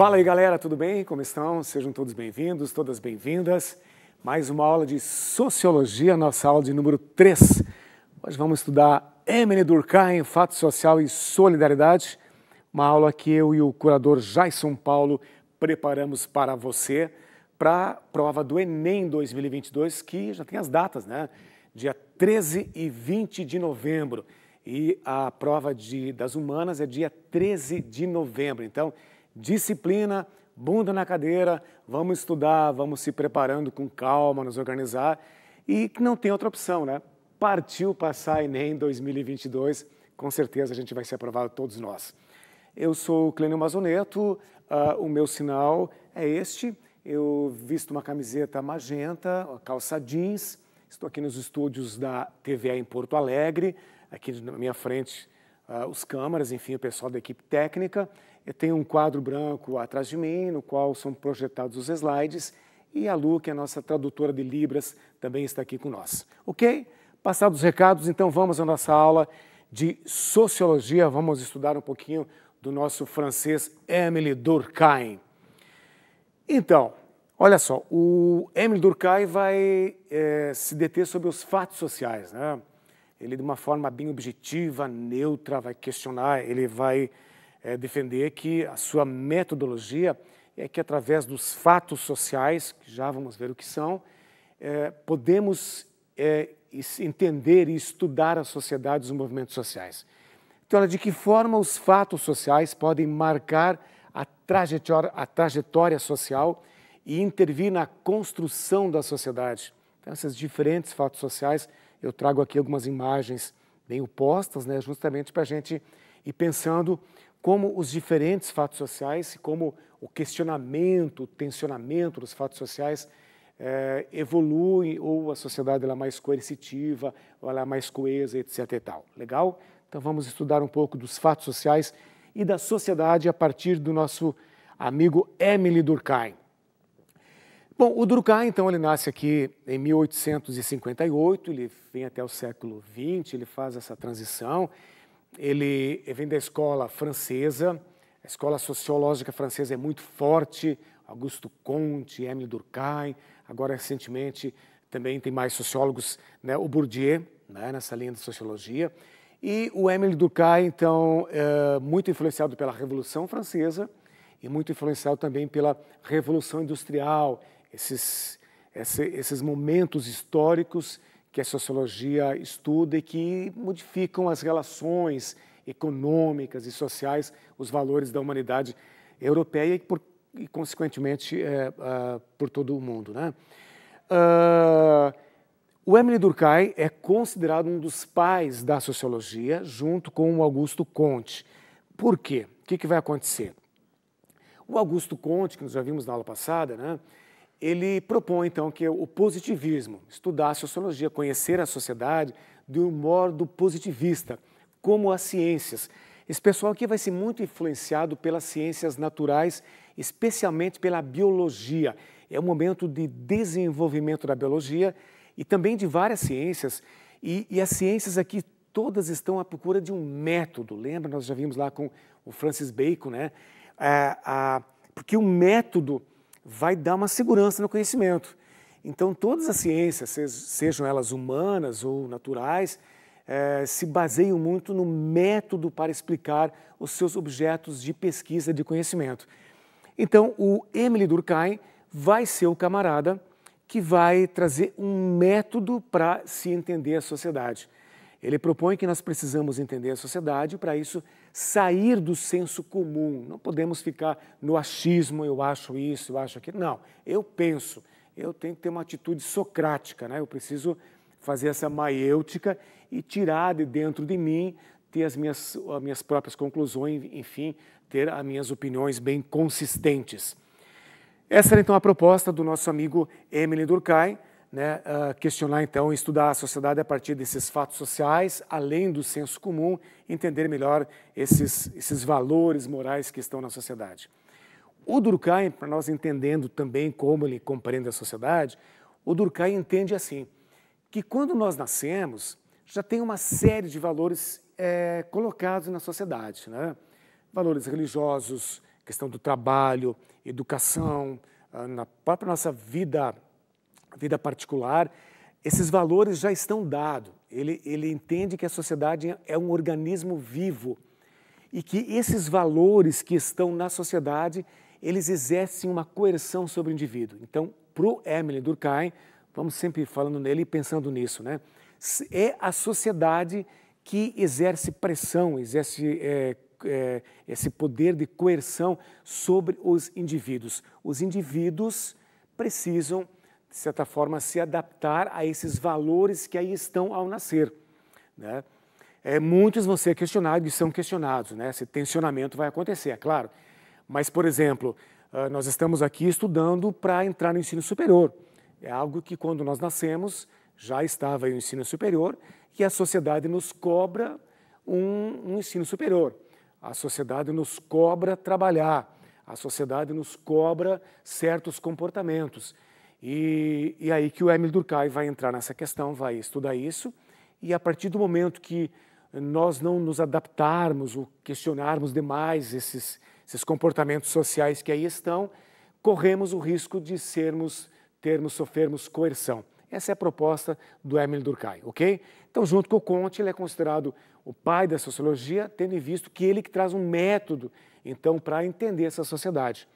Fala aí galera, tudo bem? Como estão? Sejam todos bem-vindos, todas bem-vindas. Mais uma aula de Sociologia, nossa aula de número 3. Hoje vamos estudar Emily Durkheim, Fato Social e Solidariedade, uma aula que eu e o curador Jason Paulo preparamos para você para a prova do Enem 2022, que já tem as datas, né? Dia 13 e 20 de novembro. E a prova de, das humanas é dia 13 de novembro. Então, disciplina, bunda na cadeira, vamos estudar, vamos se preparando com calma, nos organizar e que não tem outra opção, né? Partiu passar Enem 2022, com certeza a gente vai ser aprovado todos nós. Eu sou o Clênio Mazoneto, uh, o meu sinal é este, eu visto uma camiseta magenta, calça jeans, estou aqui nos estúdios da TVA em Porto Alegre, aqui na minha frente uh, os câmaras, enfim, o pessoal da equipe técnica. Eu tenho um quadro branco atrás de mim, no qual são projetados os slides, e a Lu, que é a nossa tradutora de Libras, também está aqui com nós. Ok? Passados os recados, então vamos à nossa aula de Sociologia. Vamos estudar um pouquinho do nosso francês Émile Durkheim. Então, olha só, o Émile Durkheim vai é, se deter sobre os fatos sociais, né? ele de uma forma bem objetiva, neutra, vai questionar, ele vai é, defender que a sua metodologia é que através dos fatos sociais, que já vamos ver o que são, é, podemos é, entender e estudar a sociedade os movimentos sociais. Então, de que forma os fatos sociais podem marcar a trajetória, a trajetória social e intervir na construção da sociedade? Então, esses diferentes fatos sociais eu trago aqui algumas imagens bem opostas, né, justamente para a gente ir pensando como os diferentes fatos sociais, como o questionamento, o tensionamento dos fatos sociais é, eh, evolui ou a sociedade ela é mais coercitiva, ou ela é mais coesa, etc. E tal. Legal? Então vamos estudar um pouco dos fatos sociais e da sociedade a partir do nosso amigo Emily Durkheim. Bom, o Durkheim, então, ele nasce aqui em 1858, ele vem até o século XX, ele faz essa transição. Ele vem da escola francesa, a escola sociológica francesa é muito forte, Augusto Comte, Emile Durkheim, agora recentemente também tem mais sociólogos, né, o Bourdieu, né, nessa linha de sociologia. E o Emile Durkheim, então, é muito influenciado pela Revolução Francesa e muito influenciado também pela Revolução Industrial, esses, esse, esses momentos históricos que a sociologia estuda e que modificam as relações econômicas e sociais, os valores da humanidade europeia e, por, e consequentemente, é, por todo o mundo. Né? Uh, o Emile Durkheim é considerado um dos pais da sociologia, junto com o Augusto Conte. Por quê? O que, que vai acontecer? O Augusto Conte, que nós já vimos na aula passada, né? ele propõe então que o positivismo, estudar a sociologia, conhecer a sociedade de um modo positivista, como as ciências. Esse pessoal aqui vai ser muito influenciado pelas ciências naturais, especialmente pela biologia. É um momento de desenvolvimento da biologia e também de várias ciências. E, e as ciências aqui todas estão à procura de um método. Lembra, nós já vimos lá com o Francis Bacon, né? Ah, ah, porque o método vai dar uma segurança no conhecimento. Então, todas as ciências, sejam elas humanas ou naturais, eh, se baseiam muito no método para explicar os seus objetos de pesquisa de conhecimento. Então, o Emily Durkheim vai ser o camarada que vai trazer um método para se entender a sociedade. Ele propõe que nós precisamos entender a sociedade para isso sair do senso comum. Não podemos ficar no achismo, eu acho isso, eu acho aquilo. Não, eu penso. Eu tenho que ter uma atitude socrática, né? Eu preciso fazer essa maiêutica e tirar de dentro de mim, ter as minhas, as minhas próprias conclusões, enfim, ter as minhas opiniões bem consistentes. Essa era então a proposta do nosso amigo Emily Durkheim, né, ah, questionar então, estudar a sociedade a partir desses fatos sociais, além do senso comum, entender melhor esses, esses valores morais que estão na sociedade. O Durkheim, para nós entendendo também como ele compreende a sociedade, o Durkheim entende assim, que quando nós nascemos, já tem uma série de valores é, colocados na sociedade, né? valores religiosos, questão do trabalho, educação, ah, na própria nossa vida vida particular, esses valores já estão dados. Ele, ele entende que a sociedade é um organismo vivo e que esses valores que estão na sociedade, eles exercem uma coerção sobre o indivíduo. Então, para o Emily Durkheim, vamos sempre falando nele e pensando nisso, né? É a sociedade que exerce pressão, exerce é, é, esse poder de coerção sobre os indivíduos. Os indivíduos precisam de certa forma, se adaptar a esses valores que aí estão ao nascer. Né? É, muitos vão ser questionados e são questionados, né? esse tensionamento vai acontecer, é claro. Mas, por exemplo, ah, nós estamos aqui estudando para entrar no ensino superior. É algo que, quando nós nascemos, já estava o ensino superior e a sociedade nos cobra um, um ensino superior. A sociedade nos cobra trabalhar, a sociedade nos cobra certos comportamentos. E, e aí que o Emil Durkheim vai entrar nessa questão, vai estudar isso, e a partir do momento que nós não nos adaptarmos ou questionarmos demais esses, esses comportamentos sociais que aí estão, corremos o risco de sermos, termos, sofrermos coerção. Essa é a proposta do Emil Durkheim, ok? Então, junto com o Conte, ele é considerado o pai da sociologia, tendo em visto que ele que traz um método, então, para entender essa sociedade.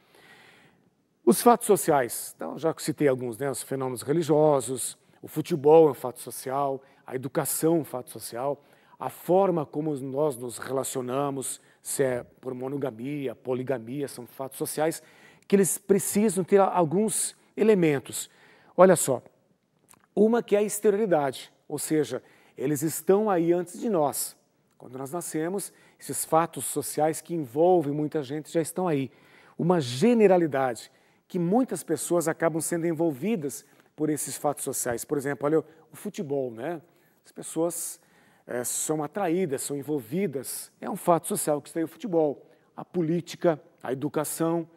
Os fatos sociais, então, já citei alguns, né, os fenômenos religiosos, o futebol é um fato social, a educação é um fato social, a forma como nós nos relacionamos, se é por monogamia, poligamia, são fatos sociais que eles precisam ter alguns elementos. Olha só, uma que é a exterioridade, ou seja, eles estão aí antes de nós. Quando nós nascemos, esses fatos sociais que envolvem muita gente já estão aí. Uma generalidade, que muitas pessoas acabam sendo envolvidas por esses fatos sociais. Por exemplo, olha o futebol, né? As pessoas é, são atraídas, são envolvidas. É um fato social que está aí o futebol, a política, a educação.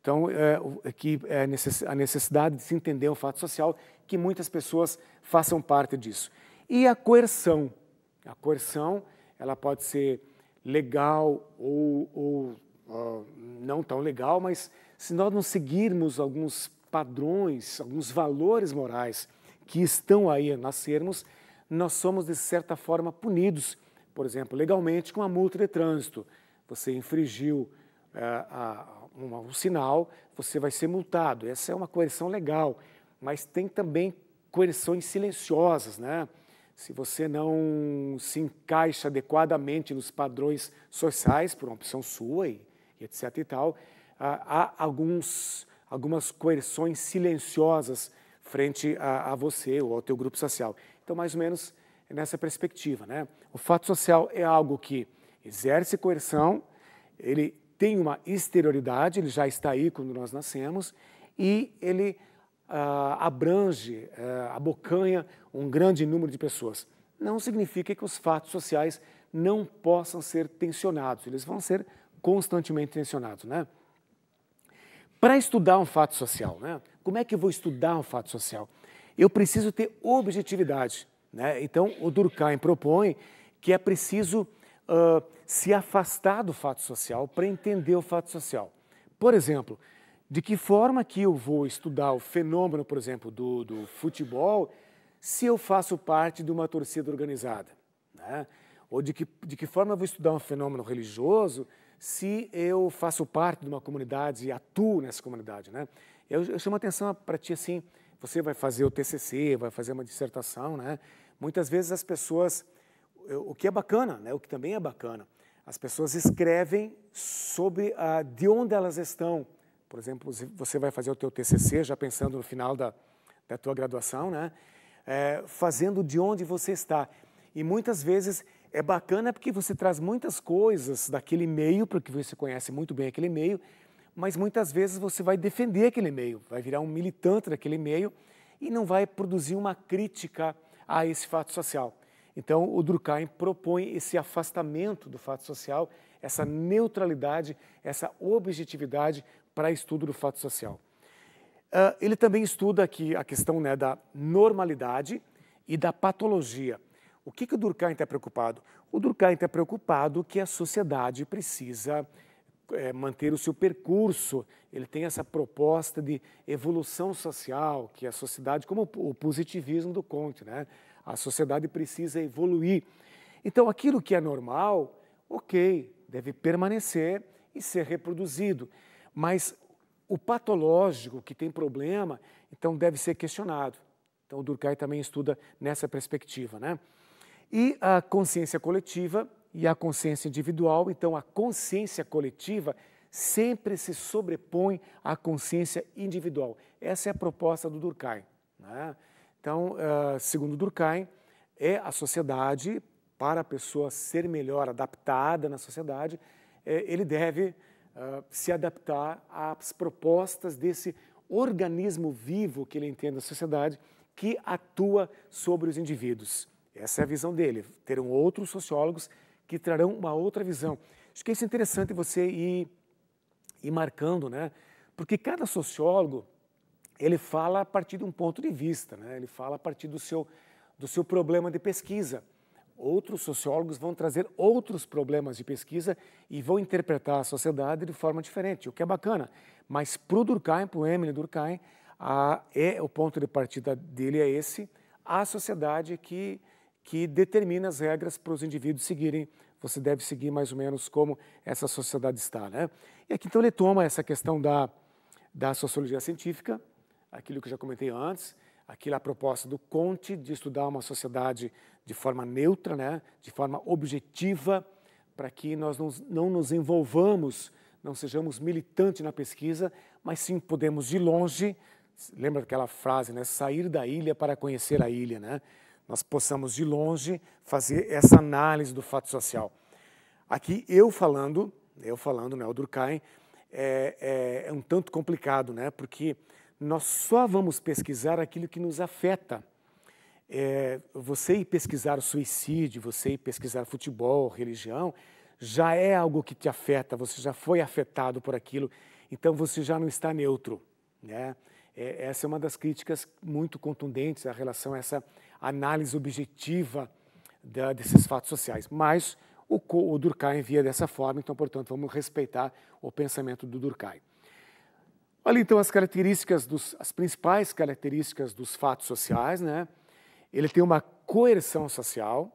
Então, eh, é, que é a necessidade de se entender o um fato social, que muitas pessoas façam parte disso. E a coerção. A coerção, ela pode ser legal ou, ou, ou não tão legal, mas se nós não seguirmos alguns padrões, alguns valores morais que estão aí a nascermos, nós somos, de certa forma, punidos. Por exemplo, legalmente, com a multa de trânsito. Você infringiu eh, um, um sinal, você vai ser multado. Essa é uma coerção legal, mas tem também coerções silenciosas, né? Se você não se encaixa adequadamente nos padrões sociais, por uma opção sua e, e etc e tal, ah, há alguns, algumas coerções silenciosas frente a, a, você ou ao teu grupo social. Então, mais ou menos nessa perspectiva. Né? O fato social é algo que exerce coerção, ele tem uma exterioridade, ele já está aí quando nós nascemos, e ele ah, abrange, ah, abocanha um grande número de pessoas. Não significa que os fatos sociais não possam ser tensionados, eles vão ser constantemente tensionados. Né? Para estudar um fato social, né? como é que eu vou estudar um fato social? Eu preciso ter objetividade. Né? Então, o Durkheim propõe que é preciso uh, se afastar do fato social para entender o fato social. Por exemplo, de que forma que eu vou estudar o fenômeno, por exemplo, do, do futebol, se eu faço parte de uma torcida organizada? Né? Ou de que, de que forma eu vou estudar um fenômeno religioso se eu faço parte de uma comunidade e atuo nessa comunidade, né? Eu, eu chamo a atenção para ti assim, você vai fazer o TCC, vai fazer uma dissertação, né? Muitas vezes as pessoas, o que é bacana, né? O que também é bacana, as pessoas escrevem sobre a, ah, de onde elas estão. Por exemplo, você vai fazer o teu TCC já pensando no final da, da tua graduação, né? É, fazendo de onde você está. E muitas vezes é bacana porque você traz muitas coisas daquele meio, porque você conhece muito bem aquele meio, mas muitas vezes você vai defender aquele meio, vai virar um militante daquele meio e não vai produzir uma crítica a esse fato social. Então, o Durkheim propõe esse afastamento do fato social, essa neutralidade, essa objetividade para estudo do fato social. Uh, ele também estuda aqui a questão né, da normalidade e da patologia. O que, que o Durkheim está preocupado? O Durkheim está preocupado que a sociedade precisa é, manter o seu percurso. Ele tem essa proposta de evolução social, que a sociedade, como o positivismo do Comte, né? a sociedade precisa evoluir. Então, aquilo que é normal, ok, deve permanecer e ser reproduzido. Mas o patológico que tem problema, então deve ser questionado. Então, o Durkheim também estuda nessa perspectiva, né? E a consciência coletiva e a consciência individual, então a consciência coletiva sempre se sobrepõe à consciência individual. Essa é a proposta do Durkheim. Né? Então, eh, segundo Durkheim, é a sociedade, para a pessoa ser melhor adaptada na sociedade, eh, ele deve eh, se adaptar às propostas desse organismo vivo que ele entende da sociedade que atua sobre os indivíduos. Essa é a visão dele. Terão outros sociólogos que trarão uma outra visão. Acho que isso é interessante você ir, ir marcando, né? Porque cada sociólogo, ele fala a partir de um ponto de vista, né? Ele fala a partir do seu, do seu problema de pesquisa. Outros sociólogos vão trazer outros problemas de pesquisa e vão interpretar a sociedade de forma diferente, o que é bacana. Mas para o Durkheim, para o Emile Durkheim, a, é, o ponto de partida dele é esse, a sociedade que que determina as regras para os indivíduos seguirem. Você deve seguir mais ou menos como essa sociedade está. Né? E aqui então ele toma essa questão da, da sociologia científica, aquilo que eu já comentei antes, aquilo a proposta do Conte de estudar uma sociedade de forma neutra, né? de forma objetiva, para que nós não, não nos envolvamos, não sejamos militantes na pesquisa, mas sim podemos de longe, lembra aquela frase, né? sair da ilha para conhecer a ilha, né? nós possamos, de longe, fazer essa análise do fato social. Aqui, eu falando, eu falando, né, o Durkheim, é, é, é um tanto complicado, né, porque nós só vamos pesquisar aquilo que nos afeta. É, você ir pesquisar o suicídio, você ir pesquisar futebol, religião, já é algo que te afeta, você já foi afetado por aquilo, então você já não está neutro. Né? É, essa é uma das críticas muito contundentes a relação a essa análise objetiva da, desses fatos sociais. Mas o, o Durkheim via dessa forma, então, portanto, vamos respeitar o pensamento do Durkheim. Olha então as características, dos, as principais características dos fatos sociais, né? Ele tem uma coerção social.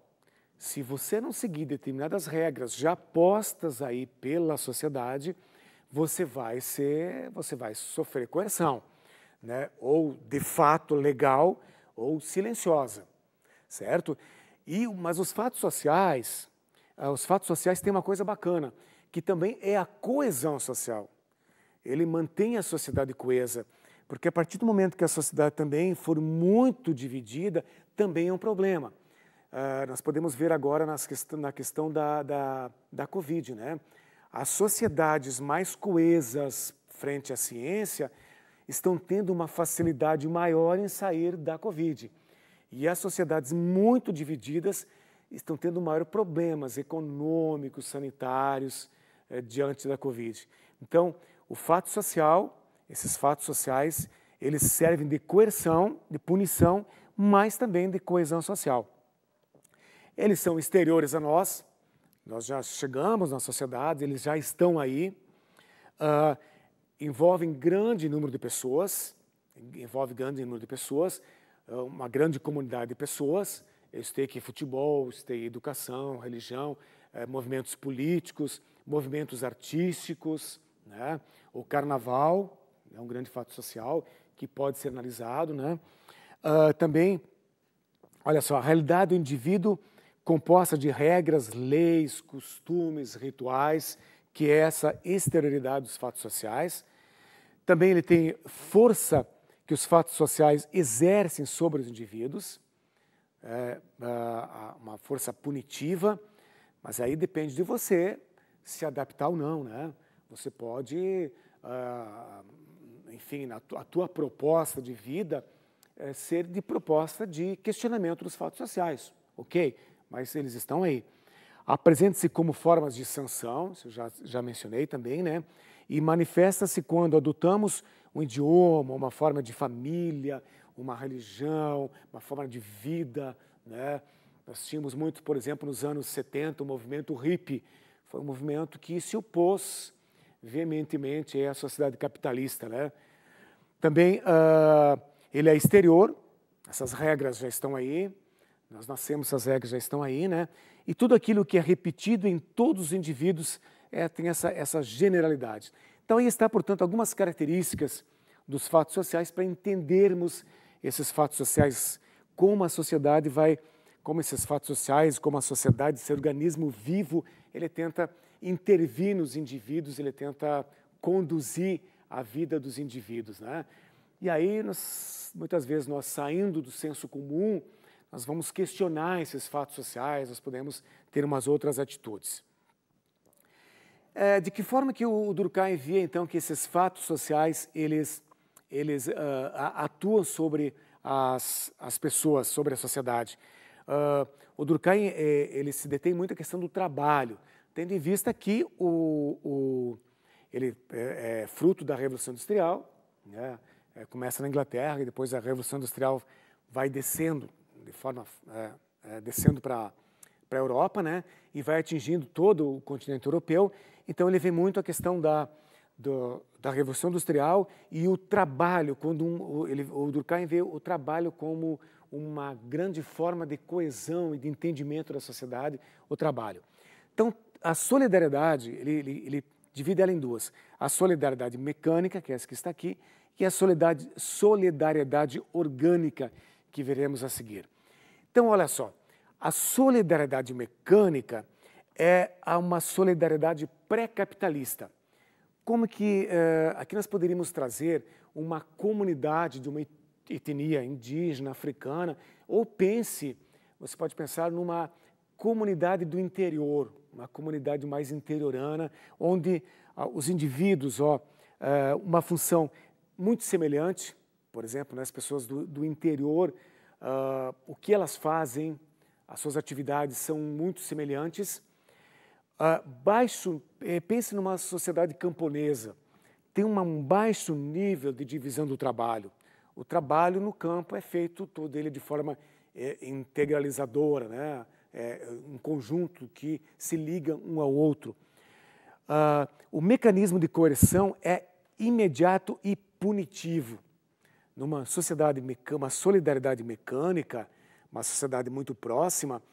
Se você não seguir determinadas regras já postas aí pela sociedade, você vai ser, você vai sofrer coerção né, ou de fato legal ou silenciosa, certo? E mas os fatos sociais, ah, os fatos sociais têm uma coisa bacana, que também é a coesão social. Ele mantém a sociedade coesa, porque a partir do momento que a sociedade também for muito dividida, também é um problema. Uh, nós podemos ver agora quest na questão da, da, da Covid, né? As sociedades mais coesas frente à ciência, estão tendo uma facilidade maior em sair da Covid. E as sociedades muito divididas estão tendo maiores problemas econômicos, sanitários, eh, diante da Covid. Então, o fato social, esses fatos sociais, eles servem de coerção, de punição, mas também de coesão social. Eles são exteriores a nós, nós já chegamos na sociedade, eles já estão aí. Uh, envolvem grande número de pessoas, envolve grande número de pessoas, eh, uma grande comunidade de pessoas. Isso tem aqui futebol, isso tem educação, religião, eh, movimentos políticos, movimentos artísticos, né? o carnaval é um grande fato social que pode ser analisado. Né? Uh, também, olha só, a realidade do indivíduo composta de regras, leis, costumes, rituais, que é essa exterioridade dos fatos sociais. Também ele tem força que os fatos sociais exercem sobre os indivíduos, é, é uma força punitiva, mas aí depende de você se adaptar ou não, né? Você pode, ah, enfim, a tua proposta de vida é, ser de proposta de questionamento dos fatos sociais, ok? Mas eles estão aí. Apresenta-se como formas de sanção, isso eu já, já mencionei também, né? E manifesta-se quando adotamos um idioma, uma forma de família, uma religião, uma forma de vida, né? Nós tínhamos muito, por exemplo, nos anos 70, o movimento hippie. Foi um movimento que se opôs veementemente à sociedade capitalista. Né? Também uh, ele é exterior, essas regras já estão aí. Nós nascemos, as regras já estão aí, né? E tudo aquilo que é repetido em todos os indivíduos é, tem essa, essa generalidade. Então, aí está, portanto, algumas características dos fatos sociais para entendermos esses fatos sociais, como a sociedade vai, como esses fatos sociais, como a sociedade, esse organismo vivo, ele tenta intervir nos indivíduos, ele tenta conduzir a vida dos indivíduos, né? E aí, nós, muitas vezes, nós saindo do senso comum, nós vamos questionar esses fatos sociais, nós podemos ter umas outras atitudes. É, de que forma que o Durkheim via, então, que esses fatos sociais, eles, eles uh, atuam sobre as, as pessoas, sobre a sociedade? Uh, o Durkheim, é, ele se detém muito à questão do trabalho, tendo em vista que o, o ele é, é, fruto da Revolução Industrial, né? é, começa na Inglaterra e depois a Revolução Industrial vai descendo de forma é, é, descendo para para a Europa, né, e vai atingindo todo o continente europeu. Então ele vê muito a questão da do, da revolução industrial e o trabalho quando um, ele, o Durkheim vê o trabalho como uma grande forma de coesão e de entendimento da sociedade, o trabalho. Então a solidariedade ele, ele, ele divide ela em duas: a solidariedade mecânica, que é essa que está aqui, e a solidariedade, solidariedade orgânica que veremos a seguir. Então, olha só, a solidariedade mecânica é uma solidariedade pré-capitalista. Como que eh, aqui nós poderíamos trazer uma comunidade de uma etnia indígena, africana, ou pense, você pode pensar numa comunidade do interior, uma comunidade mais interiorana, onde ah, os indivíduos, ó, ah, uma função muito semelhante, por exemplo, né, as pessoas do, do interior uh, o que elas fazem, as suas atividades são muito semelhantes. Uh, baixo, é, pense numa sociedade camponesa, tem uma, um baixo nível de divisão do trabalho. O trabalho no campo é feito todo ele de forma é, integralizadora, né? É, um conjunto que se liga um ao outro. Uh, o mecanismo de coerção é imediato e punitivo numa sociedade, uma solidariedade mecânica, uma sociedade muito próxima,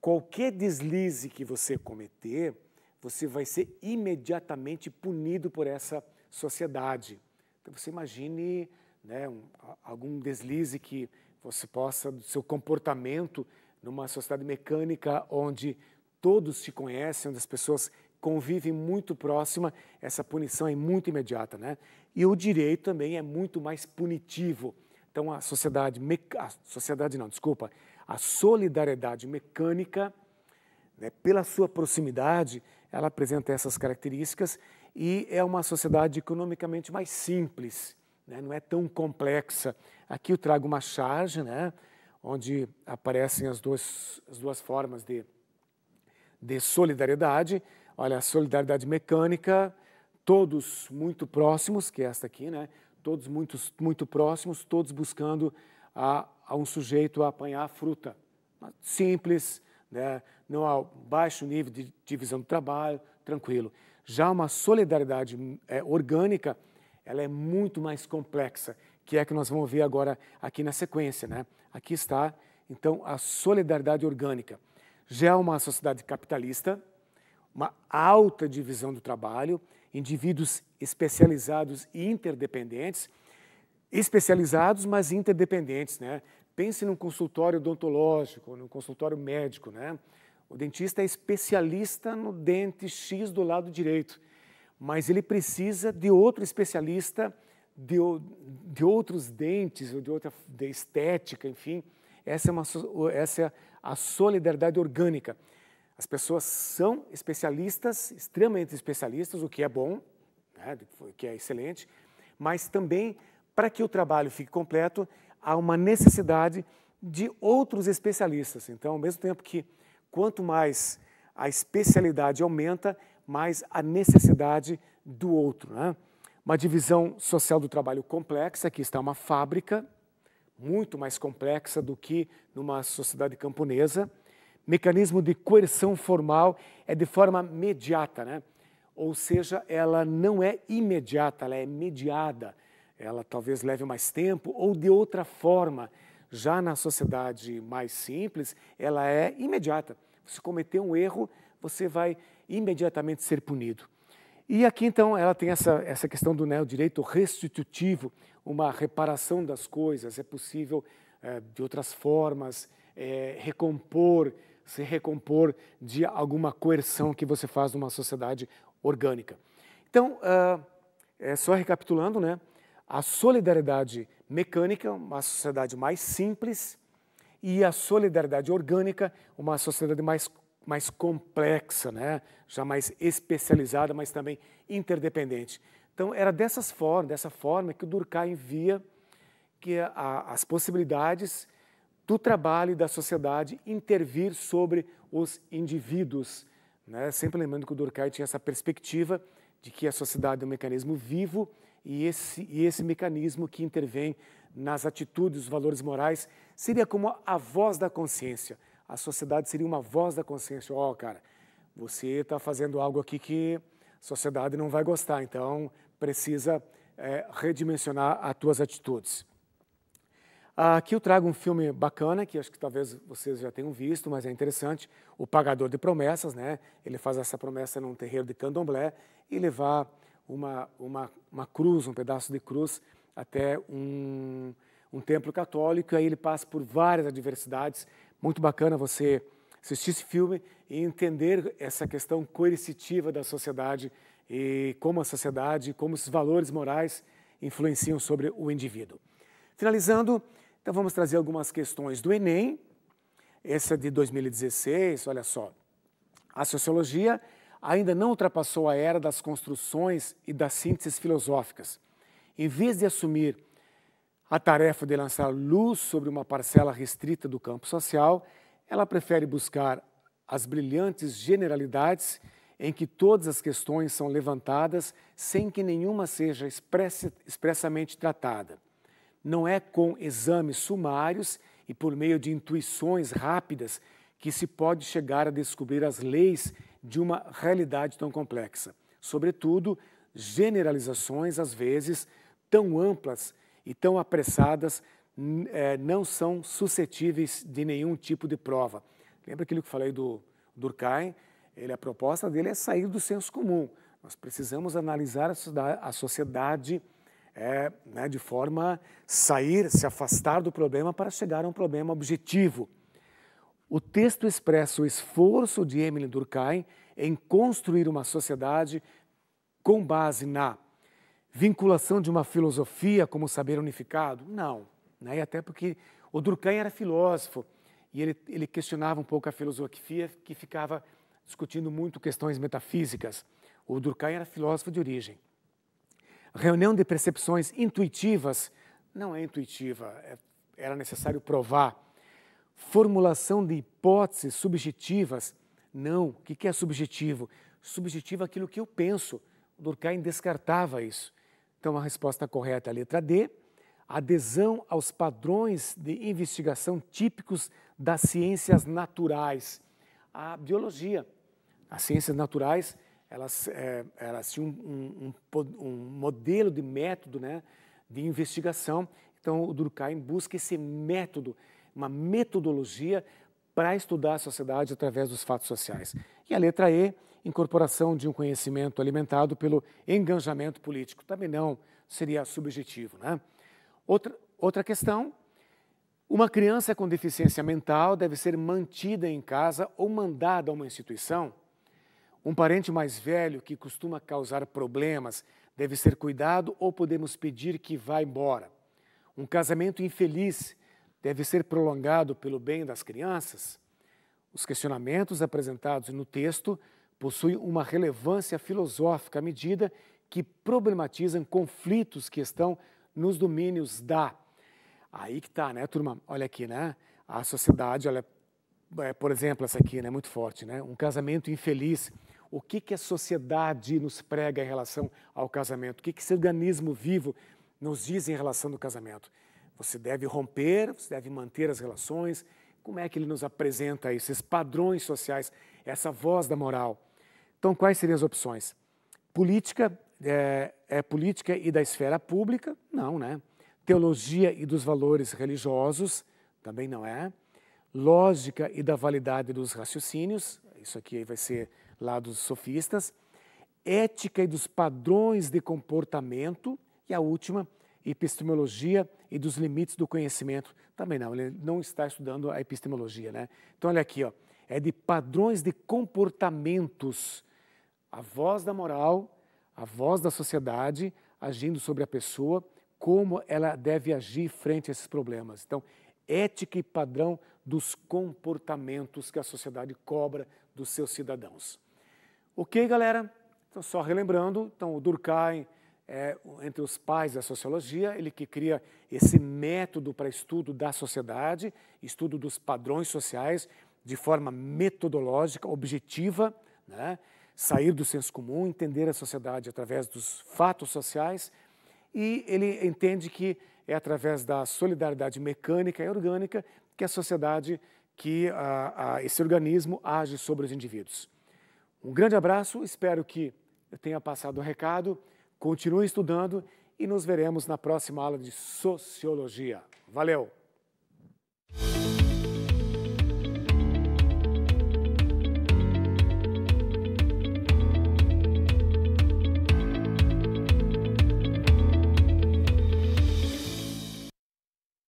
qualquer deslize que você cometer, você vai ser imediatamente punido por essa sociedade. Então você imagine né, um, algum deslize que você possa, do seu comportamento numa sociedade mecânica onde todos te conhecem, onde as pessoas convive muito próxima, essa punição é muito imediata, né? E o direito também é muito mais punitivo. Então a sociedade, a sociedade não, desculpa, a solidariedade mecânica, né, pela sua proximidade, ela apresenta essas características e é uma sociedade economicamente mais simples, né, não é tão complexa. Aqui eu trago uma charge, né, onde aparecem as duas, as duas formas de, de solidariedade. Olha, a solidariedade mecânica, todos muito próximos, que é esta aqui, né? Todos muito, muito próximos, todos buscando a, a um sujeito a apanhar a fruta. Simples, né? não há baixo nível de divisão do trabalho, tranquilo. Já uma solidariedade é, orgânica, ela é muito mais complexa, que é a que nós vamos ver agora aqui na sequência. Né? Aqui está, então, a solidariedade orgânica. Já uma sociedade capitalista, uma alta divisão do trabalho, indivíduos especializados e interdependentes, especializados, mas interdependentes, né? Pense num consultório odontológico, num consultório médico, né? O dentista é especialista no dente X do lado direito, mas ele precisa de outro especialista de, de outros dentes ou de outra de estética, enfim. Essa é, uma, essa é a solidariedade orgânica. As pessoas são especialistas, extremamente especialistas, o que é bom, né, o que é excelente, mas também, para que o trabalho fique completo, há uma necessidade de outros especialistas. Então, ao mesmo tempo que quanto mais a especialidade aumenta, mais a necessidade do outro. Né? Uma divisão social do trabalho complexa, aqui está uma fábrica, muito mais complexa do que numa sociedade camponesa mecanismo de coerção formal é de forma mediata, né? ou seja, ela não é imediata, ela é mediada. Ela talvez leve mais tempo ou de outra forma. Já na sociedade mais simples, ela é imediata. Se cometer um erro, você vai imediatamente ser punido. E aqui, então, ela tem essa, essa questão do né, o direito restitutivo, uma reparação das coisas. É possível, é, de outras formas, é, recompor, se recompor de alguma coerção que você faz numa sociedade orgânica. Então, uh, é só recapitulando, né? A solidariedade mecânica, uma sociedade mais simples, e a solidariedade orgânica, uma sociedade mais, mais complexa, né? já mais especializada, mas também interdependente. Então, era dessas formas, dessa forma que o Durkheim via que a, as possibilidades do trabalho e da sociedade intervir sobre os indivíduos. Né? Sempre lembrando que o Durkheim tinha essa perspectiva de que a sociedade é um mecanismo vivo e esse, e esse mecanismo que intervém nas atitudes, os valores morais, seria como a voz da consciência. A sociedade seria uma voz da consciência. Ó, oh, cara, você está fazendo algo aqui que a sociedade não vai gostar, então precisa é, redimensionar as tuas atitudes. Aqui eu trago um filme bacana, que acho que talvez vocês já tenham visto, mas é interessante, O Pagador de Promessas, né? Ele faz essa promessa num terreiro de candomblé e levar uma, uma, uma cruz, um pedaço de cruz, até um, um templo católico, e aí ele passa por várias adversidades. Muito bacana você assistir esse filme e entender essa questão coercitiva da sociedade e como a sociedade, como esses valores morais influenciam sobre o indivíduo. Finalizando, então vamos trazer algumas questões do Enem, essa é de 2016, olha só. A sociologia ainda não ultrapassou a era das construções e das sínteses filosóficas. Em vez de assumir a tarefa de lançar luz sobre uma parcela restrita do campo social, ela prefere buscar as brilhantes generalidades em que todas as questões são levantadas sem que nenhuma seja expressamente tratada não é com exames sumários e por meio de intuições rápidas que se pode chegar a descobrir as leis de uma realidade tão complexa. Sobretudo, generalizações, às vezes, tão amplas e tão apressadas, é, não são suscetíveis de nenhum tipo de prova. Lembra aquilo que falei do Durkheim? Ele, a proposta dele é sair do senso comum. Nós precisamos analisar a sociedade é, né, de forma sair, se afastar do problema para chegar a um problema objetivo. O texto expressa o esforço de Emily Durkheim em construir uma sociedade com base na vinculação de uma filosofia como saber unificado? Não. Né? E até porque o Durkheim era filósofo e ele, ele questionava um pouco a filosofia que ficava discutindo muito questões metafísicas. O Durkheim era filósofo de origem reunião de percepções intuitivas não é intuitiva, é, era necessário provar. Formulação de hipóteses subjetivas, não. O que é subjetivo? Subjetivo é aquilo que eu penso. Durkheim descartava isso. Então, a resposta correta é a letra D. Adesão aos padrões de investigação típicos das ciências naturais. A biologia. As ciências naturais elas, é, era assim tinham um, um, um, modelo de método né, de investigação. Então, o Durkheim busca esse método, uma metodologia para estudar a sociedade através dos fatos sociais. E a letra E, incorporação de um conhecimento alimentado pelo engajamento político. Também não seria subjetivo. Né? Outra, outra questão, uma criança com deficiência mental deve ser mantida em casa ou mandada a uma instituição um parente mais velho que costuma causar problemas deve ser cuidado ou podemos pedir que vá embora. Um casamento infeliz deve ser prolongado pelo bem das crianças. Os questionamentos apresentados no texto possuem uma relevância filosófica à medida que problematizam conflitos que estão nos domínios da. Aí que tá, né, turma? Olha aqui, né? A sociedade, olha, é, por exemplo, essa aqui, né? Muito forte, né? Um casamento infeliz o que, que a sociedade nos prega em relação ao casamento, o que, que esse organismo vivo nos diz em relação ao casamento. Você deve romper, você deve manter as relações. Como é que ele nos apresenta isso, esses padrões sociais, essa voz da moral? Então, quais seriam as opções? Política, é, é política e da esfera pública? Não, né? Teologia e dos valores religiosos? Também não é. Lógica e da validade dos raciocínios? Isso aqui vai ser lá dos sofistas, ética e dos padrões de comportamento, e a última, epistemologia e dos limites do conhecimento. Também não, ele não está estudando a epistemologia, né? Então, olha aqui, ó, é de padrões de comportamentos. A voz da moral, a voz da sociedade agindo sobre a pessoa, como ela deve agir frente a esses problemas. Então, ética e padrão dos comportamentos que a sociedade cobra dos seus cidadãos. Ok, galera? Então, só relembrando, então, o Durkheim, é, entre os pais da sociologia, ele que cria esse método para estudo da sociedade, estudo dos padrões sociais de forma metodológica, objetiva, né? sair do senso comum, entender a sociedade através dos fatos sociais, e ele entende que é através da solidariedade mecânica e orgânica que a sociedade, que a, a, esse organismo age sobre os indivíduos. Um grande abraço, espero que tenha passado o recado. Continue estudando e nos veremos na próxima aula de Sociologia. Valeu!